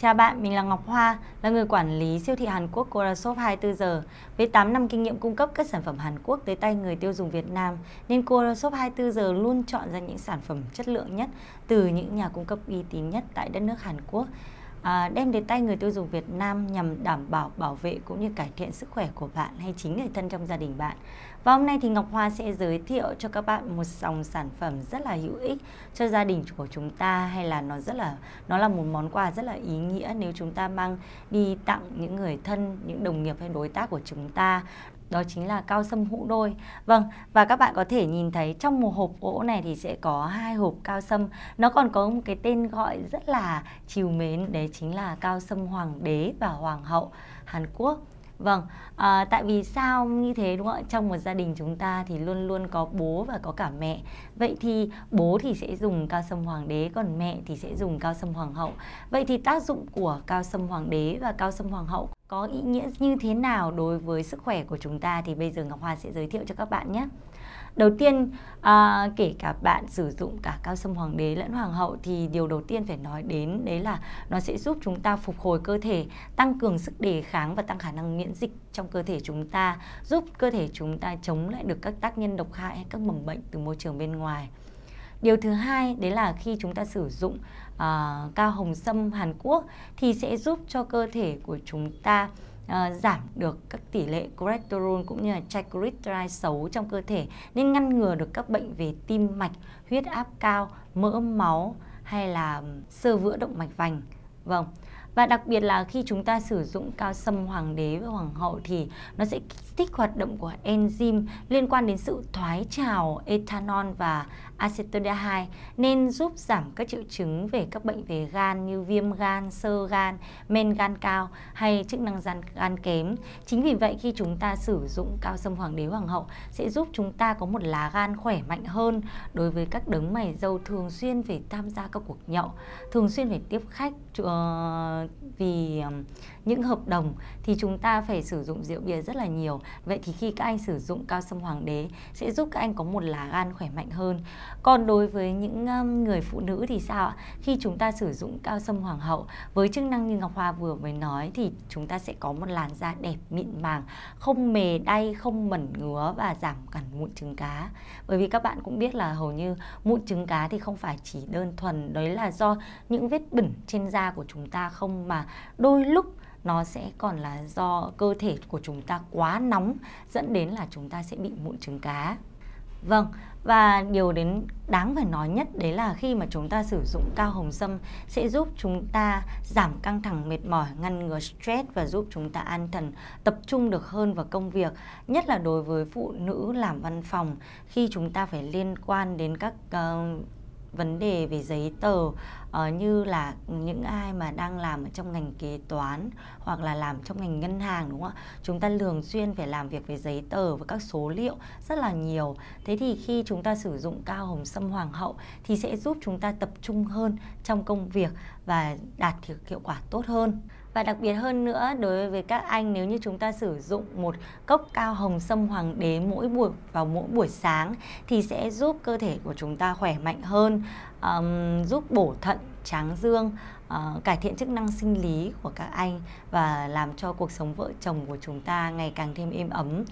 Chào bạn, mình là Ngọc Hoa, là người quản lý siêu thị Hàn Quốc Korashop 24 giờ. Với 8 năm kinh nghiệm cung cấp các sản phẩm Hàn Quốc tới tay người tiêu dùng Việt Nam, nên Korashop 24 giờ luôn chọn ra những sản phẩm chất lượng nhất từ những nhà cung cấp uy tín nhất tại đất nước Hàn Quốc à, đem đến tay người tiêu dùng Việt Nam nhằm đảm bảo bảo vệ cũng như cải thiện sức khỏe của bạn hay chính người thân trong gia đình bạn. Và hôm nay thì Ngọc Hoa sẽ giới thiệu cho các bạn một dòng sản phẩm rất là hữu ích cho gia đình của chúng ta hay là nó rất là nó là một món quà rất là ý nghĩa nếu chúng ta mang đi tặng những người thân, những đồng nghiệp hay đối tác của chúng ta đó chính là cao sâm hũ đôi. Vâng, và các bạn có thể nhìn thấy trong một hộp gỗ này thì sẽ có hai hộp cao sâm. Nó còn có một cái tên gọi rất là chiều mến đấy chính là cao sâm hoàng đế và hoàng hậu Hàn Quốc. Vâng, à, tại vì sao như thế đúng không ạ? Trong một gia đình chúng ta thì luôn luôn có bố và có cả mẹ. Vậy thì bố thì sẽ dùng cao sâm hoàng đế, còn mẹ thì sẽ dùng cao sâm hoàng hậu. Vậy thì tác dụng của cao sâm hoàng đế và cao sâm hoàng hậu có ý nghĩa như thế nào đối với sức khỏe của chúng ta thì bây giờ Ngọc Hoa sẽ giới thiệu cho các bạn nhé. Đầu tiên, à, kể cả bạn sử dụng cả cao sâm hoàng đế lẫn hoàng hậu thì điều đầu tiên phải nói đến đấy là nó sẽ giúp chúng ta phục hồi cơ thể, tăng cường sức đề kháng và tăng khả năng miễn dịch trong cơ thể chúng ta, giúp cơ thể chúng ta chống lại được các tác nhân độc hại hay các mầm bệnh từ môi trường bên ngoài. Điều thứ hai đấy là khi chúng ta sử dụng uh, cao hồng sâm Hàn Quốc thì sẽ giúp cho cơ thể của chúng ta uh, giảm được các tỷ lệ cholesterol cũng như là triglyceride xấu trong cơ thể nên ngăn ngừa được các bệnh về tim mạch, huyết áp cao, mỡ máu hay là sơ vữa động mạch vành. Vâng, và đặc biệt là khi chúng ta sử dụng cao sâm hoàng đế và hoàng hậu thì nó sẽ kích hoạt động của enzyme liên quan đến sự thoái trào ethanol và acetaldehyde nên giúp giảm các triệu chứng về các bệnh về gan như viêm gan, sơ gan, men gan cao hay chức năng gan, gan kém. Chính vì vậy khi chúng ta sử dụng cao sâm hoàng đế hoàng hậu sẽ giúp chúng ta có một lá gan khỏe mạnh hơn đối với các đấng mày dâu thường xuyên phải tham gia các cuộc nhậu, thường xuyên phải tiếp khách ờ, the um, những hợp đồng thì chúng ta phải sử dụng rượu bia rất là nhiều vậy thì khi các anh sử dụng cao sâm hoàng đế sẽ giúp các anh có một lá gan khỏe mạnh hơn còn đối với những um, người phụ nữ thì sao ạ khi chúng ta sử dụng cao sâm hoàng hậu với chức năng như ngọc hoa vừa mới nói thì chúng ta sẽ có một làn da đẹp mịn màng không mề đay không mẩn ngứa và giảm cản mụn trứng cá bởi vì các bạn cũng biết là hầu như mụn trứng cá thì không phải chỉ đơn thuần đấy là do những vết bẩn trên da của chúng ta không mà đôi lúc nó sẽ còn là do cơ thể của chúng ta quá nóng dẫn đến là chúng ta sẽ bị mụn trứng cá. Vâng, và điều đến đáng phải nói nhất đấy là khi mà chúng ta sử dụng cao hồng sâm sẽ giúp chúng ta giảm căng thẳng mệt mỏi, ngăn ngừa stress và giúp chúng ta an thần, tập trung được hơn vào công việc, nhất là đối với phụ nữ làm văn phòng khi chúng ta phải liên quan đến các uh, vấn đề về giấy tờ uh, như là những ai mà đang làm ở trong ngành kế toán hoặc là làm trong ngành ngân hàng đúng không ạ chúng ta thường xuyên phải làm việc với giấy tờ và các số liệu rất là nhiều thế thì khi chúng ta sử dụng cao hồng sâm hoàng hậu thì sẽ giúp chúng ta tập trung hơn trong công việc và đạt được hiệu quả tốt hơn và đặc biệt hơn nữa đối với các anh nếu như chúng ta sử dụng một cốc cao hồng sâm hoàng đế mỗi buổi vào mỗi buổi sáng thì sẽ giúp cơ thể của chúng ta khỏe mạnh hơn um, giúp bổ thận tráng dương uh, cải thiện chức năng sinh lý của các anh và làm cho cuộc sống vợ chồng của chúng ta ngày càng thêm êm ấm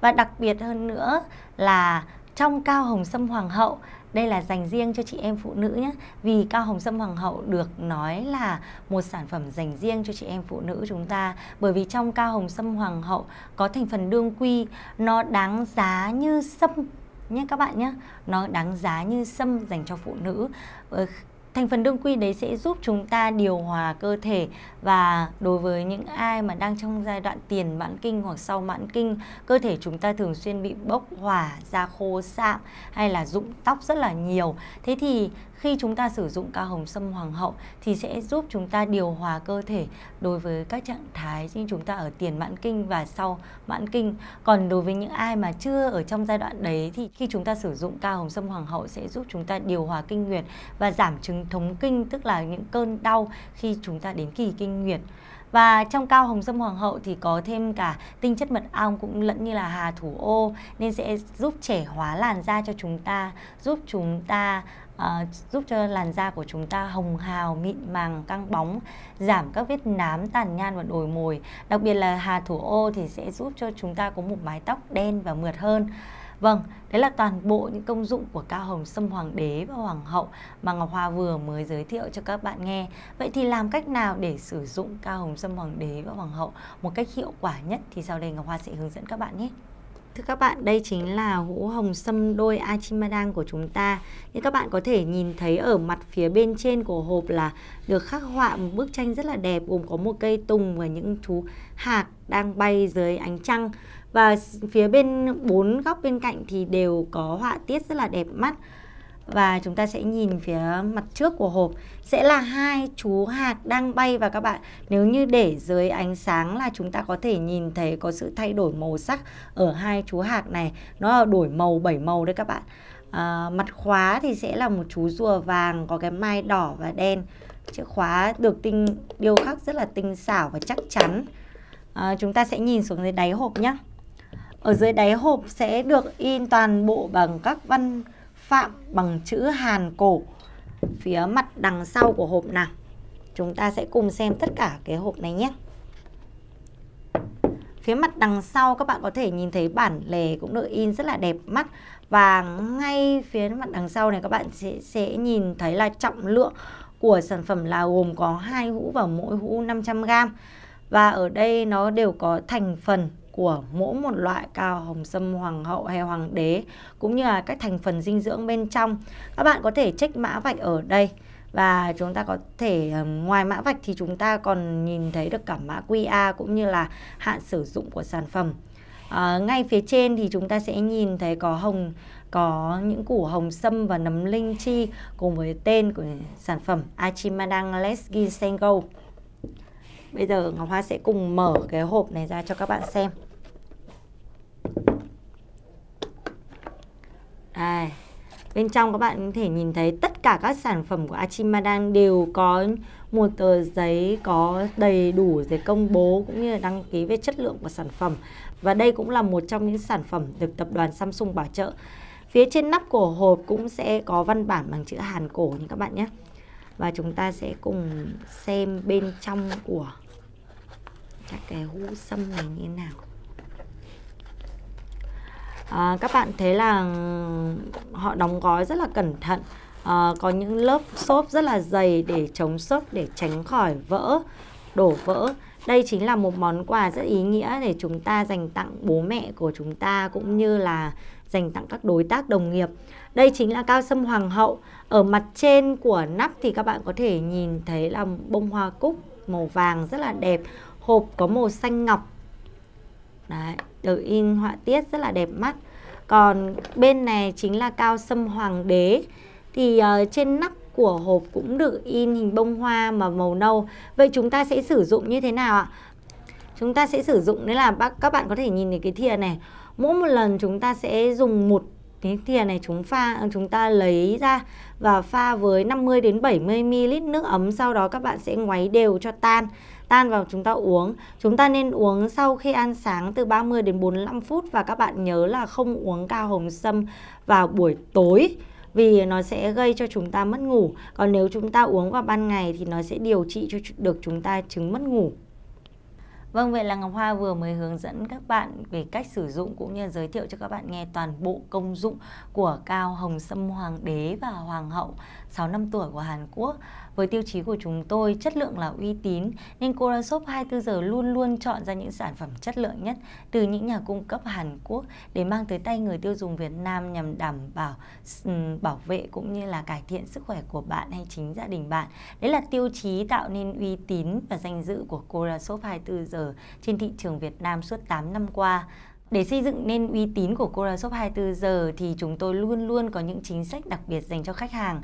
và đặc biệt hơn nữa là trong cao hồng sâm hoàng hậu đây là dành riêng cho chị em phụ nữ nhé vì cao hồng sâm hoàng hậu được nói là một sản phẩm dành riêng cho chị em phụ nữ chúng ta bởi vì trong cao hồng sâm hoàng hậu có thành phần đương quy nó đáng giá như sâm nhé các bạn nhé nó đáng giá như sâm dành cho phụ nữ ờ, thành phần đương quy đấy sẽ giúp chúng ta điều hòa cơ thể và đối với những ai mà đang trong giai đoạn tiền mãn kinh hoặc sau mãn kinh cơ thể chúng ta thường xuyên bị bốc hỏa da khô sạm hay là rụng tóc rất là nhiều thế thì khi chúng ta sử dụng cao hồng sâm hoàng hậu thì sẽ giúp chúng ta điều hòa cơ thể đối với các trạng thái như chúng ta ở tiền mãn kinh và sau mãn kinh còn đối với những ai mà chưa ở trong giai đoạn đấy thì khi chúng ta sử dụng cao hồng sâm hoàng hậu sẽ giúp chúng ta điều hòa kinh nguyệt và giảm chứng thống kinh tức là những cơn đau khi chúng ta đến kỳ kinh nguyệt và trong cao hồng sâm hoàng hậu thì có thêm cả tinh chất mật ong cũng lẫn như là hà thủ ô nên sẽ giúp trẻ hóa làn da cho chúng ta, giúp chúng ta à, giúp cho làn da của chúng ta hồng hào, mịn màng, căng bóng, giảm các vết nám, tàn nhang và đồi mồi. Đặc biệt là hà thủ ô thì sẽ giúp cho chúng ta có một mái tóc đen và mượt hơn. Vâng, đấy là toàn bộ những công dụng của cao hồng sâm hoàng đế và hoàng hậu mà Ngọc Hoa vừa mới giới thiệu cho các bạn nghe. Vậy thì làm cách nào để sử dụng cao hồng sâm hoàng đế và hoàng hậu một cách hiệu quả nhất thì sau đây Ngọc Hoa sẽ hướng dẫn các bạn nhé. Thưa các bạn, đây chính là hũ hồng sâm đôi Achimadang của chúng ta. Như các bạn có thể nhìn thấy ở mặt phía bên trên của hộp là được khắc họa một bức tranh rất là đẹp gồm có một cây tùng và những chú hạc đang bay dưới ánh trăng. Và phía bên bốn góc bên cạnh thì đều có họa tiết rất là đẹp mắt và chúng ta sẽ nhìn phía mặt trước của hộp sẽ là hai chú hạt đang bay và các bạn nếu như để dưới ánh sáng là chúng ta có thể nhìn thấy có sự thay đổi màu sắc ở hai chú hạt này nó đổi màu bảy màu đấy các bạn à, mặt khóa thì sẽ là một chú rùa vàng có cái mai đỏ và đen chiếc khóa được tinh điêu khắc rất là tinh xảo và chắc chắn à, chúng ta sẽ nhìn xuống dưới đáy hộp nhé ở dưới đáy hộp sẽ được in toàn bộ bằng các văn phạm bằng chữ Hàn cổ phía mặt đằng sau của hộp nào. Chúng ta sẽ cùng xem tất cả cái hộp này nhé. Phía mặt đằng sau các bạn có thể nhìn thấy bản lề cũng được in rất là đẹp mắt và ngay phía mặt đằng sau này các bạn sẽ sẽ nhìn thấy là trọng lượng của sản phẩm là gồm có hai hũ và mỗi hũ 500g. Và ở đây nó đều có thành phần của mỗi một loại cao hồng sâm hoàng hậu hay hoàng đế cũng như là các thành phần dinh dưỡng bên trong. Các bạn có thể check mã vạch ở đây và chúng ta có thể ờ, ngoài mã vạch thì chúng ta còn nhìn thấy được cả mã QR cũng như là hạn sử dụng của sản phẩm. À, ngay phía trên thì chúng ta sẽ nhìn thấy có hồng có những củ hồng sâm và nấm linh chi cùng với tên của sản phẩm Achimadang Lesgin Sengo. Bây giờ Ngọc Hoa sẽ cùng mở cái hộp này ra cho các bạn xem Đây à, Bên trong các bạn có thể nhìn thấy tất cả các sản phẩm của Achimadan đều có một tờ giấy có đầy đủ giấy công bố cũng như là đăng ký về chất lượng của sản phẩm. Và đây cũng là một trong những sản phẩm được tập đoàn Samsung bảo trợ. Phía trên nắp của hộp cũng sẽ có văn bản bằng chữ Hàn cổ như các bạn nhé. Và chúng ta sẽ cùng xem bên trong của các cái hu sâm này như thế nào à, các bạn thấy là họ đóng gói rất là cẩn thận à, có những lớp xốp rất là dày để chống xốp để tránh khỏi vỡ đổ vỡ đây chính là một món quà rất ý nghĩa để chúng ta dành tặng bố mẹ của chúng ta cũng như là dành tặng các đối tác đồng nghiệp. Đây chính là cao sâm hoàng hậu. Ở mặt trên của nắp thì các bạn có thể nhìn thấy là bông hoa cúc màu vàng rất là đẹp hộp có màu xanh ngọc đấy được in họa tiết rất là đẹp mắt còn bên này chính là cao sâm hoàng đế thì uh, trên nắp của hộp cũng được in hình bông hoa mà màu nâu vậy chúng ta sẽ sử dụng như thế nào ạ chúng ta sẽ sử dụng đấy là các bạn có thể nhìn thấy cái thìa này mỗi một lần chúng ta sẽ dùng một cái thìa này chúng pha chúng ta lấy ra và pha với 50 đến 70 ml nước ấm sau đó các bạn sẽ ngoáy đều cho tan tan vào chúng ta uống. Chúng ta nên uống sau khi ăn sáng từ 30 đến 45 phút và các bạn nhớ là không uống cao hồng sâm vào buổi tối vì nó sẽ gây cho chúng ta mất ngủ. Còn nếu chúng ta uống vào ban ngày thì nó sẽ điều trị cho được chúng ta chứng mất ngủ. Vâng, vậy là Ngọc Hoa vừa mới hướng dẫn các bạn về cách sử dụng cũng như giới thiệu cho các bạn nghe toàn bộ công dụng của cao hồng sâm hoàng đế và hoàng hậu 6 năm tuổi của Hàn Quốc. Với tiêu chí của chúng tôi, chất lượng là uy tín, nên Cora Shop 24 giờ luôn luôn chọn ra những sản phẩm chất lượng nhất từ những nhà cung cấp Hàn Quốc để mang tới tay người tiêu dùng Việt Nam nhằm đảm bảo ừ, bảo vệ cũng như là cải thiện sức khỏe của bạn hay chính gia đình bạn. Đấy là tiêu chí tạo nên uy tín và danh dự của Cora Shop 24 giờ trên thị trường Việt Nam suốt 8 năm qua. Để xây dựng nên uy tín của Cora Shop 24 giờ thì chúng tôi luôn luôn có những chính sách đặc biệt dành cho khách hàng.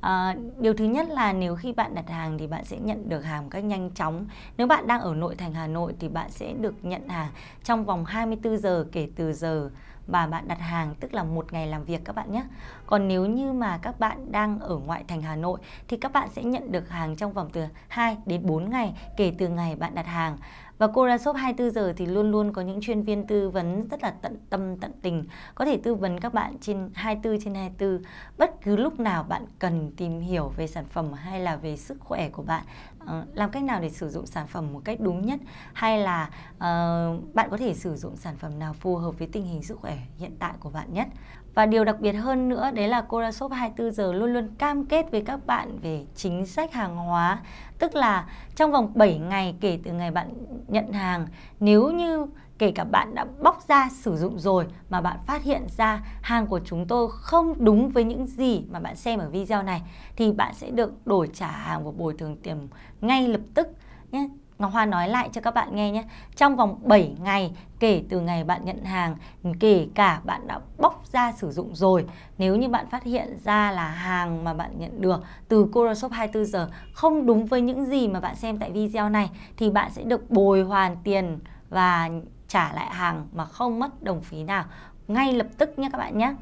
À, điều thứ nhất là nếu khi bạn đặt hàng thì bạn sẽ nhận được hàng một cách nhanh chóng. Nếu bạn đang ở nội thành Hà Nội thì bạn sẽ được nhận hàng trong vòng 24 giờ kể từ giờ mà bạn đặt hàng tức là một ngày làm việc các bạn nhé. Còn nếu như mà các bạn đang ở ngoại thành Hà Nội thì các bạn sẽ nhận được hàng trong vòng từ 2 đến 4 ngày kể từ ngày bạn đặt hàng và Cora Shop 24 giờ thì luôn luôn có những chuyên viên tư vấn rất là tận tâm tận tình, có thể tư vấn các bạn trên 24 trên 24 bất cứ lúc nào bạn cần tìm hiểu về sản phẩm hay là về sức khỏe của bạn ờ, làm cách nào để sử dụng sản phẩm một cách đúng nhất hay là uh, bạn có thể sử dụng sản phẩm nào phù hợp với tình hình sức khỏe hiện tại của bạn nhất và điều đặc biệt hơn nữa đấy là cora shop 24 giờ luôn luôn cam kết với các bạn về chính sách hàng hóa Tức là trong vòng 7 ngày kể từ ngày bạn nhận hàng, nếu như kể cả bạn đã bóc ra sử dụng rồi mà bạn phát hiện ra hàng của chúng tôi không đúng với những gì mà bạn xem ở video này thì bạn sẽ được đổi trả hàng và bồi thường tiền ngay lập tức nhé. Ngọc Hoa nói lại cho các bạn nghe nhé. Trong vòng 7 ngày kể từ ngày bạn nhận hàng, kể cả bạn đã bóc ra sử dụng rồi, nếu như bạn phát hiện ra là hàng mà bạn nhận được từ Coroshop 24 giờ không đúng với những gì mà bạn xem tại video này thì bạn sẽ được bồi hoàn tiền và trả lại hàng mà không mất đồng phí nào ngay lập tức nhé các bạn nhé.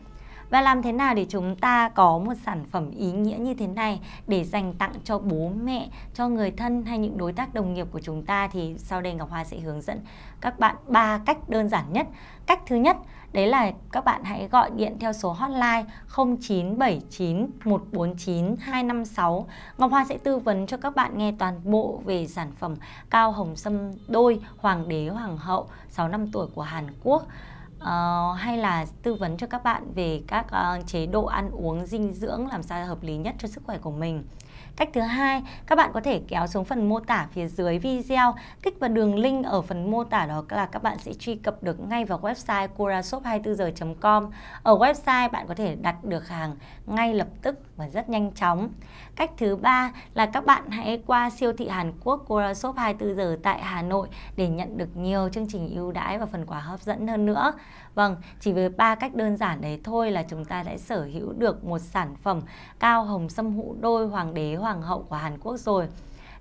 Và làm thế nào để chúng ta có một sản phẩm ý nghĩa như thế này để dành tặng cho bố mẹ, cho người thân hay những đối tác đồng nghiệp của chúng ta thì sau đây Ngọc Hoa sẽ hướng dẫn các bạn ba cách đơn giản nhất. Cách thứ nhất đấy là các bạn hãy gọi điện theo số hotline 0979 149 256. Ngọc Hoa sẽ tư vấn cho các bạn nghe toàn bộ về sản phẩm cao hồng sâm đôi hoàng đế hoàng hậu 6 năm tuổi của Hàn Quốc. Ờ, hay là tư vấn cho các bạn về các uh, chế độ ăn uống dinh dưỡng làm sao hợp lý nhất cho sức khỏe của mình Cách thứ hai, các bạn có thể kéo xuống phần mô tả phía dưới video, kích vào đường link ở phần mô tả đó là các bạn sẽ truy cập được ngay vào website curashop24h.com. Ở website bạn có thể đặt được hàng ngay lập tức và rất nhanh chóng. Cách thứ ba là các bạn hãy qua siêu thị Hàn Quốc Curashop 24 giờ tại Hà Nội để nhận được nhiều chương trình ưu đãi và phần quà hấp dẫn hơn nữa. Vâng, chỉ với ba cách đơn giản đấy thôi là chúng ta đã sở hữu được một sản phẩm cao hồng sâm hũ đôi hoàng đế hoàng hậu của Hàn Quốc rồi.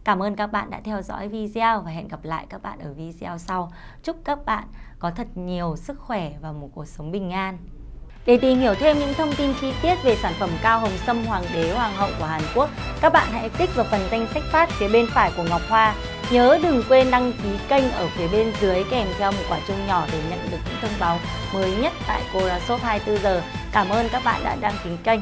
Cảm ơn các bạn đã theo dõi video và hẹn gặp lại các bạn ở video sau. Chúc các bạn có thật nhiều sức khỏe và một cuộc sống bình an. Để tìm hiểu thêm những thông tin chi tiết về sản phẩm cao hồng sâm hoàng đế hoàng hậu của Hàn Quốc, các bạn hãy click vào phần danh sách phát phía bên phải của Ngọc Hoa. Nhớ đừng quên đăng ký kênh ở phía bên dưới kèm theo một quả chuông nhỏ để nhận được những thông báo mới nhất tại Cora Shop 24 giờ. Cảm ơn các bạn đã đăng ký kênh.